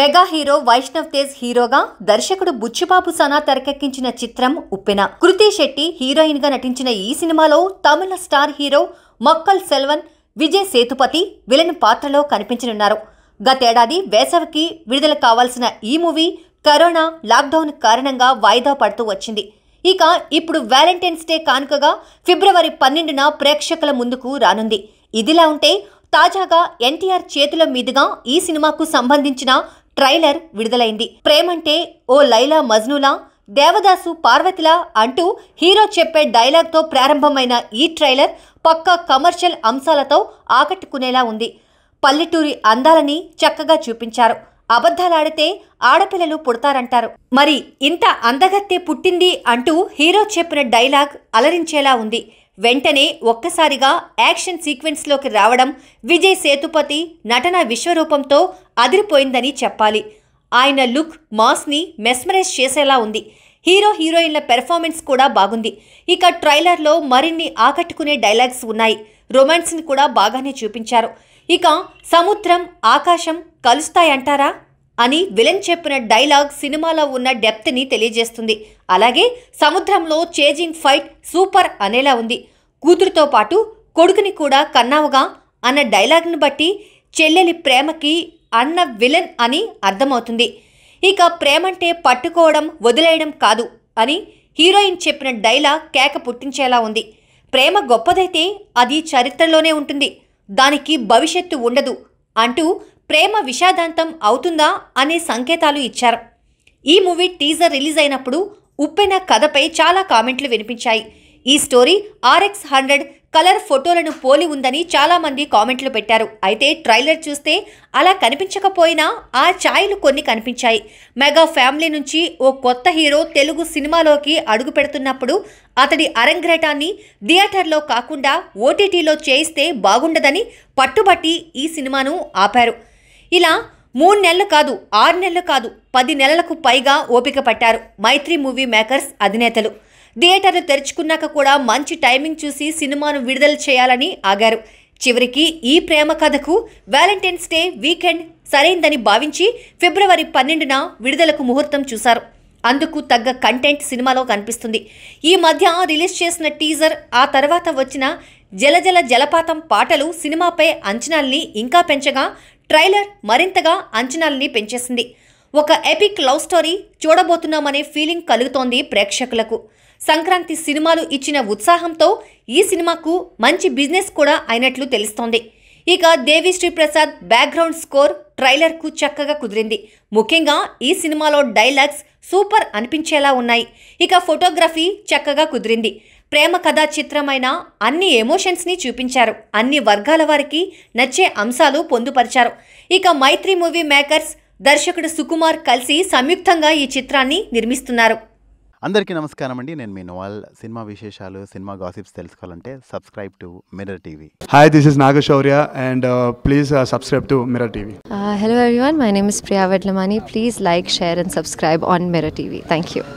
mega hero Vaishnav Tej హీరోగా దర్శకుడు బుచ్చిబాబు సనా తెరకెక్కించిన చిత్రం ఉప్పెన కృతి శెట్టి హీరోయిన్ గా నటించిన ఈ సినిమాలో Tamil star hero Makkal Selvan Vijay Sethupathi villain పాత్రలో కనిపించనున్నారు గతేడాది వేసవికి విడుదల కావాల్సిన ఈ మూవీ కరోనా లాక్డౌన్ కారణంగా వాయిదా పడుతూ వచ్చింది ఇక ఇప్పుడు వ్యాలంటైన్స్ డే కానుకగా ఫిబ్రవరి పన్నెండున ప్రేక్షకుల ముందుకు రానుంది ఇదిలా ఉంటే తాజాగా ఎన్టీఆర్ చేతుల మీదుగా ఈ సినిమాకు సంబంధించిన ట్రైలర్ విడుదలైంది ప్రేమంటే ఓ లైలా మజ్నులా దేవదాసు పార్వతిలా అంటూ హీరో చెప్పే డైలాగ్తో ప్రారంభమైన ఈ ట్రైలర్ పక్క కమర్షియల్ అంశాలతో ఆకట్టుకునేలా ఉంది పల్లెటూరి అందాలని చక్కగా చూపించారు అబద్ధాలాడితే ఆడపిల్లలు పుడతారంటారు మరి ఇంత అందగత్తె పుట్టింది అంటూ హీరో చెప్పిన డైలాగ్ అలరించేలా ఉంది వెంటనే ఒక్కసారిగా యాక్షన్ సీక్వెన్స్లోకి రావడం విజయ్ సేతుపతి నటన విశ్వరూపంతో అదిరిపోయిందని చెప్పాలి ఆయన లుక్ మాస్ని మెస్మరైజ్ చేసేలా ఉంది హీరో హీరోయిన్ల పెర్ఫార్మెన్స్ కూడా బాగుంది ఇక ట్రైలర్లో మరిన్ని ఆకట్టుకునే డైలాగ్స్ ఉన్నాయి రొమాన్స్ని కూడా బాగానే చూపించారు ఇక సముద్రం ఆకాశం కలుస్తాయంటారా అని విలన్ చెప్పిన డైలాగ్ సినిమాలో ఉన్న డెప్త్ని తెలియజేస్తుంది అలాగే సముద్రంలో చేజింగ్ ఫైట్ సూపర్ అనేలా ఉంది కూతురుతో పాటు కొడుకుని కూడా కన్నావుగా అన్న డైలాగ్ను బట్టి చెల్లెలి ప్రేమకి అన్న విలన్ అని అర్థమవుతుంది ఇక ప్రేమంటే పట్టుకోవడం వదిలేయడం కాదు అని హీరోయిన్ చెప్పిన డైలాగ్ కేక పుట్టించేలా ఉంది ప్రేమ గొప్పదైతే అది చరిత్రలోనే ఉంటుంది దానికి భవిష్యత్తు ఉండదు అంటూ ప్రేమ విషాదాంతం అవుతుందా అనే సంకేతాలు ఇచ్చారు ఈ మూవీ టీజర్ రిలీజ్ అయినప్పుడు ఉప్పెన కథపై చాలా కామెంట్లు వినిపించాయి ఈ స్టోరీ ఆర్ఎక్స్ హండ్రెడ్ కలర్ ఫోటోలను పోలి ఉందని చాలామంది కామెంట్లు పెట్టారు అయితే ట్రైలర్ చూస్తే అలా కనిపించకపోయినా ఆ ఛాయలు కొన్ని కనిపించాయి మెగా ఫ్యామిలీ నుంచి ఓ కొత్త హీరో తెలుగు సినిమాలోకి అడుగు పెడుతున్నప్పుడు అతడి అరంగ్రేటాన్ని థియేటర్లో కాకుండా ఓటీటీలో చేయిస్తే బాగుండదని పట్టుబట్టి ఈ సినిమాను ఆపారు ఇలా మూడు నెలలు కాదు ఆరు నెలలు కాదు పది నెలలకు పైగా ఓపిక పట్టారు మైత్రి మూవీ మేకర్స్ అధినేతలు థియేటర్లు తెరుచుకున్నాక కూడా మంచి టైమింగ్ చూసి సినిమాను విడుదల చేయాలని ఆగారు చివరికి ఈ ప్రేమ కథకు వ్యాలంటైన్స్ డే వీకెండ్ సరైందని భావించి ఫిబ్రవరి పన్నెండున విడుదలకు ముహూర్తం చూశారు అందుకు తగ్గ కంటెంట్ సినిమాలో కనిపిస్తుంది ఈ మధ్య రిలీజ్ చేసిన టీజర్ ఆ తర్వాత వచ్చిన జలజల జలపాతం పాటలు సినిమాపై అంచనాల్ని ఇంకా పెంచగా ట్రైలర్ మరింతగా అంచనాలని పెంచేసింది ఒక ఎపిక్ లవ్ స్టోరీ చూడబోతున్నామనే ఫీలింగ్ కలుగుతోంది ప్రేక్షకులకు సంక్రాంతి సినిమాలు ఇచ్చిన ఉత్సాహంతో ఈ సినిమాకు మంచి బిజినెస్ కూడా అయినట్లు తెలుస్తోంది ఇక దేవి ప్రసాద్ బ్యాక్గ్రౌండ్ స్కోర్ ట్రైలర్కు చక్కగా కుదిరింది ముఖ్యంగా ఈ సినిమాలో డైలాగ్స్ సూపర్ అనిపించేలా ఉన్నాయి ఇక ఫోటోగ్రఫీ చక్కగా కుదిరింది ప్రేమ కథా చిత్రమైన అన్ని ఎమోషన్స్ని చూపించారు అన్ని వర్గాల వారికి నచ్చే అంశాలు పొందుపరిచారు ఇక మైత్రి మూవీ మేకర్స్ దర్శకుడు సుకుమార్ కలిసి సంయుక్తంగా ఈ చిత్రాన్ని నిర్మిస్తున్నారు అందరికీ నమస్కారం అండి నేను మీ నోవాల్ సినిమా విశేషాలు సినిమా గాసిప్స్ తెలుసుకోవాలంటే subscribe to mirror TV hi this is Nagashaurya and please subscribe to mirror TV hello everyone my name is Priya Vedlamani please like share and subscribe on mirror TV thank you